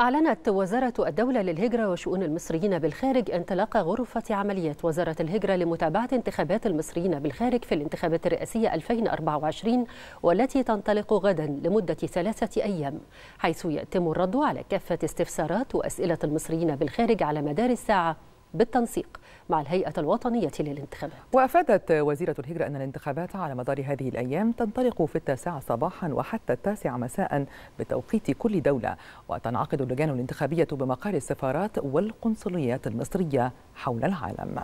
أعلنت وزارة الدولة للهجرة وشؤون المصريين بالخارج انطلاق غرفة عمليات وزارة الهجرة لمتابعة انتخابات المصريين بالخارج في الانتخابات الرئاسية 2024 والتي تنطلق غدا لمدة ثلاثة أيام حيث يتم الرد على كافة استفسارات وأسئلة المصريين بالخارج على مدار الساعة بالتنسيق مع الهيئة الوطنية للانتخابات وأفادت وزيرة الهجرة أن الانتخابات على مدار هذه الأيام تنطلق في التاسعة صباحا وحتى التاسعة مساء بتوقيت كل دولة وتنعقد اللجان الانتخابية بمقر السفارات والقنصليات المصرية حول العالم